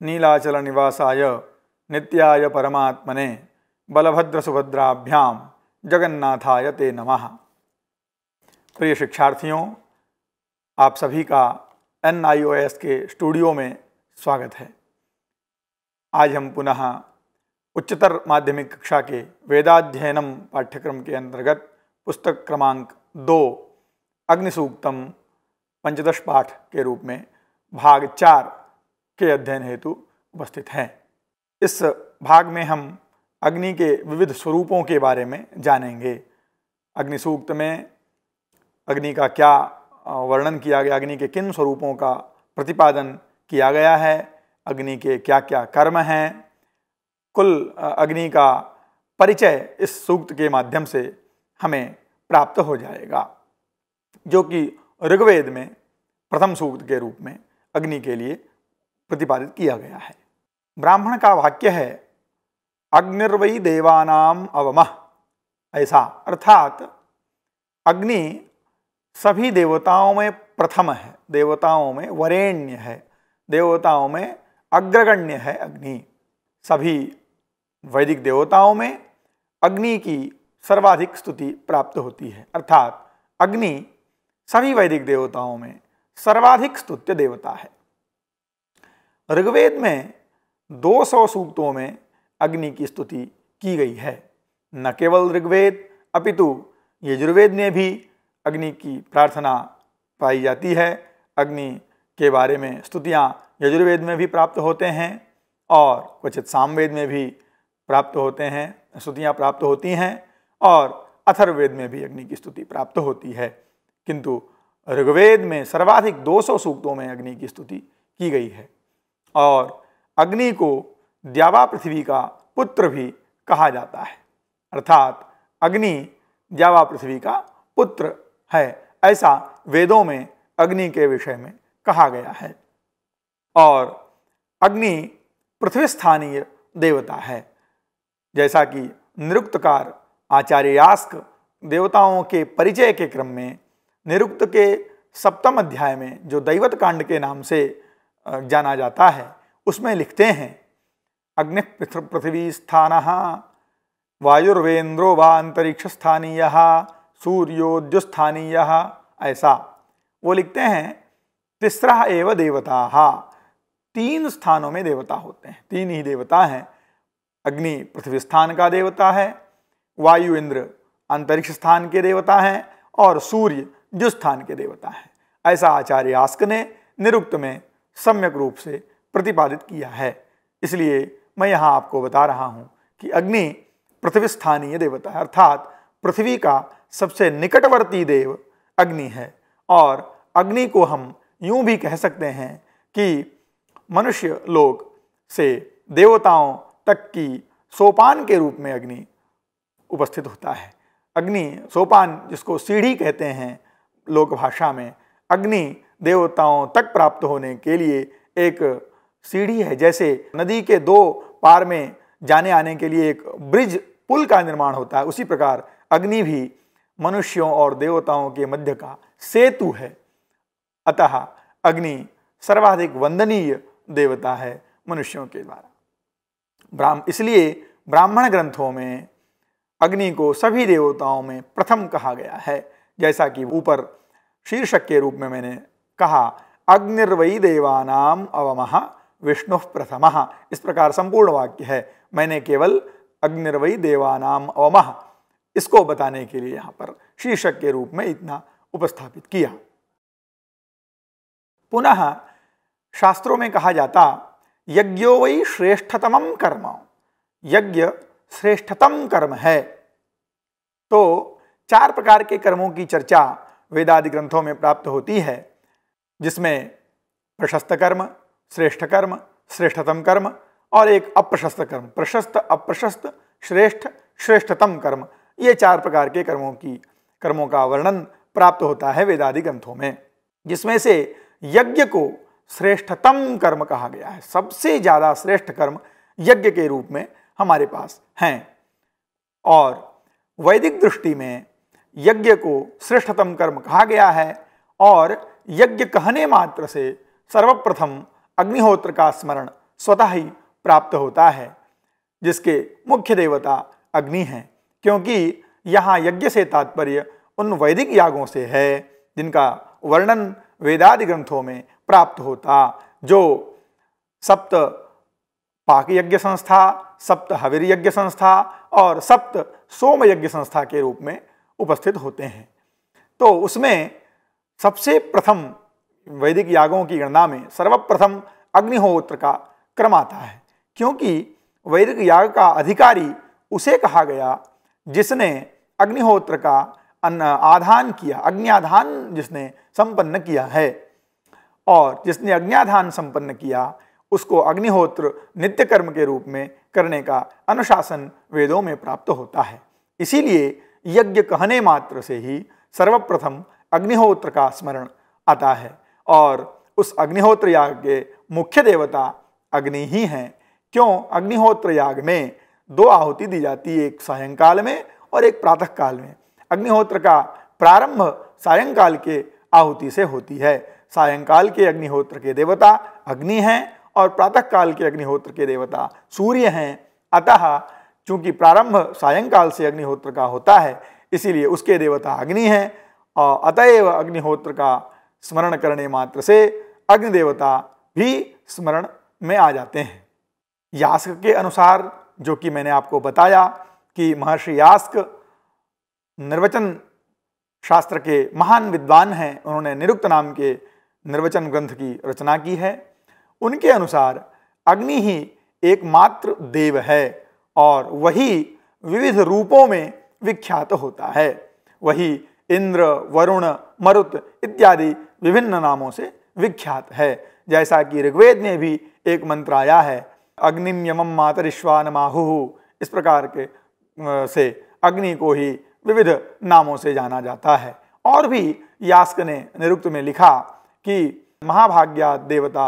नीलाचल निवासाय नित्याय परमात्मने बलभद्र सुभद्राभ्याम जगन्नाथाय ते नमः प्रिय शिक्षार्थियों आप सभी का एन आई ओ एस के स्टूडियो में स्वागत है आज हम पुनः उच्चतर माध्यमिक कक्षा के वेदाध्ययनम पाठ्यक्रम के अंतर्गत पुस्तक क्रमांक दो अग्निसूक्तम पंचदश पाठ के रूप में भाग चार के अध्ययन हेतु उपस्थित हैं इस भाग में हम अग्नि के विविध स्वरूपों के बारे में जानेंगे अग्निसूक्त में अग्नि का क्या वर्णन किया गया अग्नि के किन स्वरूपों का प्रतिपादन किया गया है अग्नि के क्या क्या कर्म हैं कुल अग्नि का परिचय इस सूक्त के माध्यम से हमें प्राप्त हो जाएगा जो कि ऋग्वेद में प्रथम सूक्त के रूप में अग्नि के लिए प्रतिपादित किया गया है ब्राह्मण का वाक्य है अग्निर्वयी देवानाम अवमह ऐसा अर्थात अग्नि सभी देवताओं में प्रथम है देवताओं में वरेण्य है देवताओं में अग्रगण्य है अग्नि सभी वैदिक देवताओं में अग्नि की सर्वाधिक स्तुति प्राप्त होती है अर्थात अग्नि सभी वैदिक देवताओं में सर्वाधिक स्तुत्य देवता है ऋग्वेद में 200 सूक्तों में अग्नि की स्तुति की गई है न केवल ऋग्वेद अपितु यजुर्वेद ने भी अग्नि की प्रार्थना पाई जाती है अग्नि के बारे में स्तुतियाँ यजुर्वेद में भी प्राप्त होते हैं और क्वचित सामवेद में भी प्राप्त होते हैं स्तुतियाँ प्राप्त होती हैं और अथर्वेद में भी अग्नि की स्तुति प्राप्त होती है किंतु ऋग्वेद में सर्वाधिक 200 सूक्तों में अग्नि की स्तुति की गई है और अग्नि को द्यावा पृथ्वी का पुत्र भी कहा जाता है अर्थात अग्नि द्यावा पृथ्वी का पुत्र है ऐसा वेदों में अग्नि के विषय में कहा गया है और अग्नि पृथ्वी स्थानीय देवता है जैसा कि निरुक्तकार आचार्य यास्क देवताओं के परिचय के क्रम में निरुक्त के सप्तम अध्याय में जो दैवत कांड के नाम से जाना जाता है उसमें लिखते हैं अग्नि पृथ्वी स्थान वायुर्वेन्द्रो व अंतरिक्ष स्थानीय सूर्योद्युस्थानीय ऐसा वो लिखते हैं तीसरा एवं देवता तीन स्थानों में देवता होते हैं तीन ही देवता हैं अग्नि पृथ्वी स्थान का देवता है वायु इंद्र अंतरिक्ष स्थान के देवता हैं और सूर्य जो स्थान के देवता हैं ऐसा आचार्य आस्क ने निरुक्त में सम्यक रूप से प्रतिपादित किया है इसलिए मैं यहाँ आपको बता रहा हूँ कि अग्नि पृथ्वी स्थानीय देवता है अर्थात पृथ्वी का सबसे निकटवर्ती देव अग्नि है और अग्नि को हम यूं भी कह सकते हैं कि मनुष्य लोग से देवताओं तक की सोपान के रूप में अग्नि उपस्थित होता है अग्नि सोपान जिसको सीढ़ी कहते हैं लोक भाषा में अग्नि देवताओं तक प्राप्त होने के लिए एक सीढ़ी है जैसे नदी के दो पार में जाने आने के लिए एक ब्रिज पुल का निर्माण होता है उसी प्रकार अग्नि भी मनुष्यों और देवताओं के मध्य का सेतु है अतः अग्नि सर्वाधिक वंदनीय देवता है मनुष्यों के द्वारा ब्राह्म इसलिए ब्राह्मण ग्रंथों में अग्नि को सभी देवताओं में प्रथम कहा गया है जैसा कि ऊपर शीर्षक के रूप में मैंने कहा अग्निर्वयी देवानाम अवमह विष्णु प्रथम इस प्रकार संपूर्ण वाक्य है मैंने केवल अग्निर्वयी देवानाम अवमह इसको बताने के लिए यहां पर शीर्षक के रूप में इतना उपस्थापित किया पुनः शास्त्रों में कहा जाता यज्ञो वही श्रेष्ठतम कर्म यज्ञ श्रेष्ठतम कर्म है तो चार प्रकार के कर्मों की चर्चा वेदादि ग्रंथों में प्राप्त होती है जिसमें प्रशस्त कर्म श्रेष्ठ कर्म श्रेष्ठतम कर्म और एक अप्रशस्त कर्म प्रशस्त अप्रशस्त श्रेष्ठ श्रेष्ठतम कर्म ये चार प्रकार के कर्मों की कर्मों का वर्णन प्राप्त होता है वेदादि ग्रंथों में जिसमें से यज्ञ को श्रेष्ठतम कर्म कहा गया है सबसे ज़्यादा श्रेष्ठ कर्म यज्ञ के रूप में हमारे पास हैं और वैदिक दृष्टि में यज्ञ को श्रेष्ठतम कर्म कहा गया है और यज्ञ कहने मात्र से सर्वप्रथम अग्निहोत्र का स्मरण स्वतः ही प्राप्त होता है जिसके मुख्य देवता अग्नि हैं क्योंकि यहाँ यज्ञ से तात्पर्य उन वैदिक यागों से है जिनका वर्णन वेदादि ग्रंथों में प्राप्त होता जो सप्त पाक यज्ञ संस्था सप्त हवीर यज्ञ संस्था और सप्त सोम यज्ञ संस्था के रूप में उपस्थित होते हैं तो उसमें सबसे प्रथम वैदिक यागों की गणना में सर्वप्रथम अग्निहोत्र का क्रम आता है क्योंकि वैदिक याग का अधिकारी उसे कहा गया जिसने अग्निहोत्र का आधान किया अग्नियाधान जिसने संपन्न किया है और जिसने अग्नियाधान संपन्न किया उसको अग्निहोत्र नित्य कर्म के रूप में करने का अनुशासन वेदों में प्राप्त होता है इसीलिए यज्ञ कहने मात्र से ही सर्वप्रथम अग्निहोत्र का स्मरण आता है और उस अग्निहोत्र याग के मुख्य देवता अग्नि ही हैं क्यों अग्निहोत्र याग में दो आहुति दी जाती है एक सायंकाल में और एक प्रातः काल में अग्निहोत्र का प्रारंभ सायंकाल के आहुति से होती है सायंकाल के अग्निहोत्र के देवता अग्नि हैं और प्रातः काल के अग्निहोत्र के देवता सूर्य हैं अतः चूंकि प्रारंभ सायंकाल से अग्निहोत्र का होता है इसीलिए उसके देवता अग्नि हैं और अतएव अग्निहोत्र का स्मरण करने मात्र से अग्निदेवता भी स्मरण में आ जाते हैं यास्क के अनुसार जो कि मैंने आपको बताया कि महर्षि यास्क निर्वचन शास्त्र के महान विद्वान हैं उन्होंने निरुक्त नाम के निर्वचन ग्रंथ की रचना की है उनके अनुसार अग्नि ही एकमात्र देव है और वही विविध रूपों में विख्यात होता है वही इंद्र वरुण मरुत इत्यादि विभिन्न नामों से विख्यात है जैसा कि ऋग्वेद में भी एक मंत्र आया है अग्निम यमम मातरिश्वान माहु इस प्रकार के से अग्नि को ही विविध नामों से जाना जाता है और भी यास्क ने निरुक्त में लिखा कि महाभाग्या देवता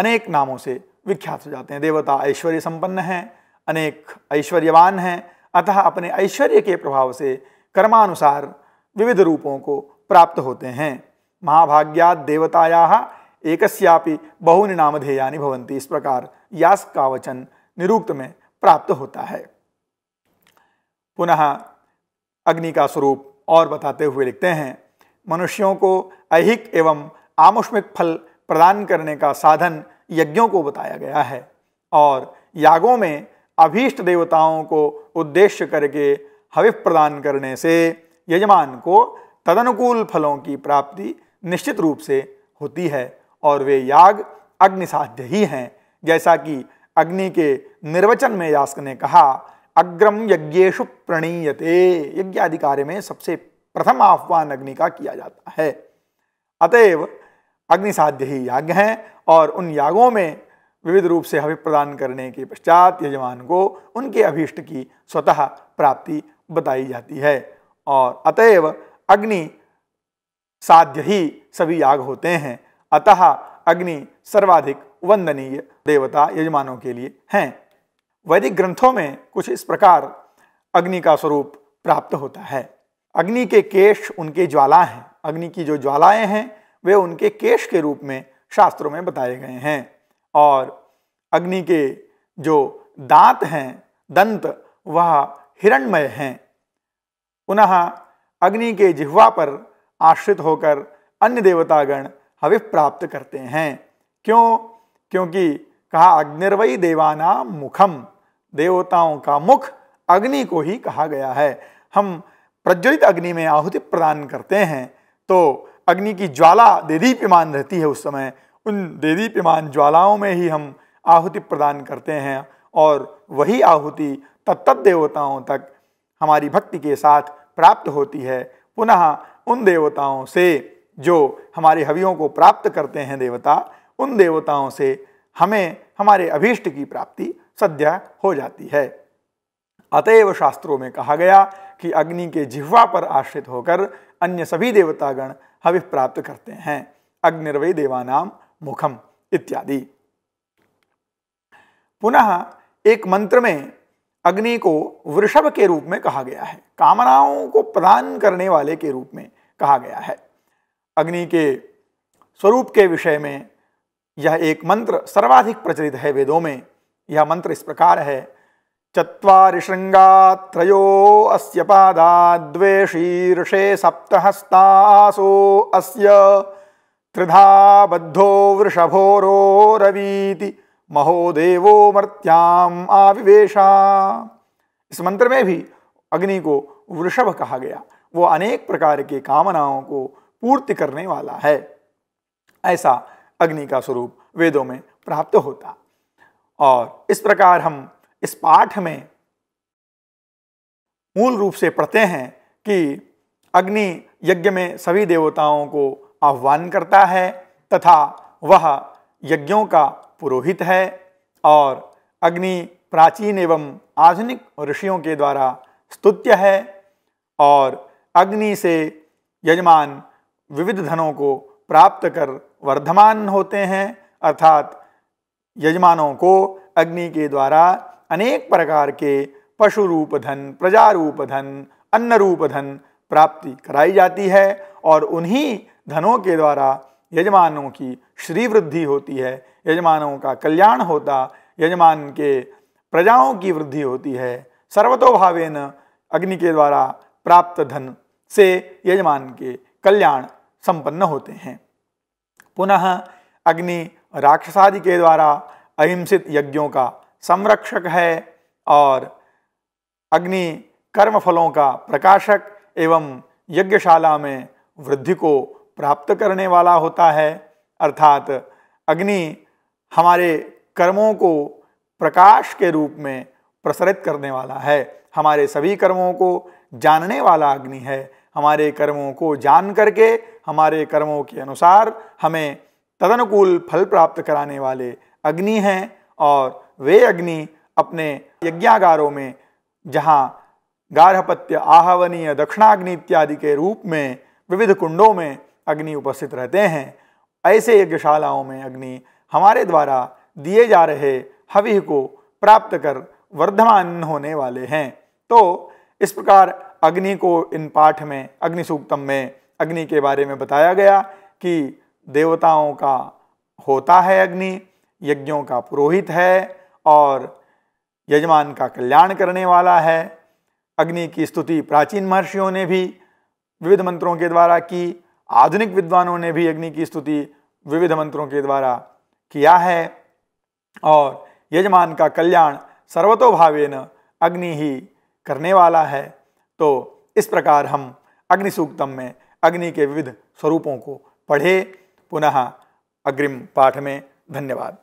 अनेक नामों से विख्यात हो जाते हैं देवता ऐश्वर्य संपन्न हैं अनेक ऐश्वर्यवान हैं अतः अपने ऐश्वर्य के प्रभाव से कर्मानुसार विविध रूपों को प्राप्त होते हैं महाभाग्या देवताया एकस्यापि बहुनि नामधेयानि भवन्ति इस प्रकार यास का वचन निरुक्त में प्राप्त होता है पुनः अग्नि का स्वरूप और बताते हुए लिखते हैं मनुष्यों को अहिक एवं आमुष्मिक फल प्रदान करने का साधन यज्ञों को बताया गया है और यागों में अभीष्ट देवताओं को उद्देश्य करके हविफ प्रदान करने से यजमान को तदनुकूल फलों की प्राप्ति निश्चित रूप से होती है और वे याग अग्निसाध्य ही हैं जैसा कि अग्नि के निर्वचन में यास्क ने कहा अग्रम यज्ञेशु प्रणीयते यज्ञ कार्य में सबसे प्रथम आह्वान अग्नि का किया जाता है अतएव अग्निसाध्य ही याज्ञ हैं और उन यागों में विविध रूप से हवि प्रदान करने के पश्चात यजमान को उनके अभीष्ट की स्वतः प्राप्ति बताई जाती है और अतएव अग्नि साध्य ही सभी याग होते हैं अतः अग्नि सर्वाधिक वंदनीय देवता यजमानों के लिए हैं वैदिक ग्रंथों में कुछ इस प्रकार अग्नि का स्वरूप प्राप्त होता है अग्नि के केश उनके ज्वाला हैं अग्नि की जो ज्वालाएं हैं वे उनके केश के रूप में शास्त्रों में बताए गए हैं और अग्नि के जो दांत हैं दंत वह हिरणमय हैं पुनः अग्नि के जिह्वा पर आश्रित होकर अन्य देवतागण हविफ प्राप्त करते हैं क्यों क्योंकि कहा अग्निर्वयी देवाना मुखम देवताओं का मुख अग्नि को ही कहा गया है हम प्रज्वलित अग्नि में आहुति प्रदान करते हैं तो अग्नि की ज्वाला देदीप्यमान रहती है उस समय उन देदीप्यमान ज्वालाओं में ही हम आहुति प्रदान करते हैं और वही आहुति तत्त देवताओं तक हमारी भक्ति के साथ प्राप्त होती है पुनः उन देवताओं से जो हमारे हवियों को प्राप्त करते हैं देवता उन देवताओं से हमें हमारे अभीष्ट की प्राप्ति सद्या हो जाती है अतएव शास्त्रों में कहा गया कि अग्नि के जिह्वा पर आश्रित होकर अन्य सभी देवतागण हवि प्राप्त करते हैं अग्निर्वय देवानाम मुखम इत्यादि पुनः एक मंत्र में अग्नि को वृषभ के रूप में कहा गया है कामनाओं को प्रदान करने वाले के रूप में कहा गया है अग्नि के स्वरूप के विषय में यह एक मंत्र सर्वाधिक प्रचलित है वेदों में यह मंत्र इस प्रकार है चत्वारि श्रृंगा त्रयो अस्य पादा द्वे शीर्षे सप्तहस्तासो अस्य त्रिधा बद्धो रो रवीति महो मर्त्याम आविवेशा इस मंत्र में भी अग्नि को वृषभ कहा गया वो अनेक प्रकार के कामनाओं को पूर्ति करने वाला है ऐसा अग्नि का स्वरूप वेदों में प्राप्त होता और इस प्रकार हम इस पाठ में मूल रूप से पढ़ते हैं कि अग्नि यज्ञ में सभी देवताओं को आह्वान करता है तथा वह यज्ञों का पुरोहित है और अग्नि प्राचीन एवं आधुनिक ऋषियों के द्वारा स्तुत्य है और अग्नि से यजमान विविध धनों को प्राप्त कर वर्धमान होते हैं अर्थात यजमानों को अग्नि के द्वारा अनेक प्रकार के पशु रूप धन प्रजा रूप धन अन्न रूप धन प्राप्ति कराई जाती है और उन्हीं धनों के द्वारा यजमानों की श्री वृद्धि होती है यजमानों का कल्याण होता यजमान के प्रजाओं की वृद्धि होती है सर्वतोभावेन अग्नि के द्वारा प्राप्त धन से यजमान के कल्याण संपन्न होते हैं पुनः अग्नि राक्षसादि के द्वारा अहिंसित यज्ञों का संरक्षक है और अग्नि कर्म फलों का प्रकाशक एवं यज्ञशाला में वृद्धि को प्राप्त करने वाला होता है अर्थात अग्नि हमारे कर्मों को प्रकाश के रूप में प्रसरित करने वाला है हमारे सभी कर्मों को जानने वाला अग्नि है हमारे कर्मों को जान करके हमारे कर्मों के अनुसार हमें तदनुकूल फल प्राप्त कराने वाले अग्नि हैं और वे अग्नि अपने यज्ञागारों में जहाँ गार्हपत्य आहवनीय दक्षिणाग्नि इत्यादि के रूप में विविध कुंडों में अग्नि उपस्थित रहते हैं ऐसे यज्ञशालाओं में अग्नि हमारे द्वारा दिए जा रहे हवि को प्राप्त कर वर्धमान होने वाले हैं तो इस प्रकार अग्नि को इन पाठ में अग्निसूक्तम में अग्नि के बारे में बताया गया कि देवताओं का होता है अग्नि यज्ञों का पुरोहित है और यजमान का कल्याण करने वाला है अग्नि की स्तुति प्राचीन महर्षियों ने भी विविध मंत्रों के द्वारा की आधुनिक विद्वानों ने भी अग्नि की स्तुति विविध मंत्रों के द्वारा किया है और यजमान का कल्याण सर्वतोभावेन अग्नि ही करने वाला है तो इस प्रकार हम अग्नि सूक्तम में अग्नि के विविध स्वरूपों को पढ़े पुनः अग्रिम पाठ में धन्यवाद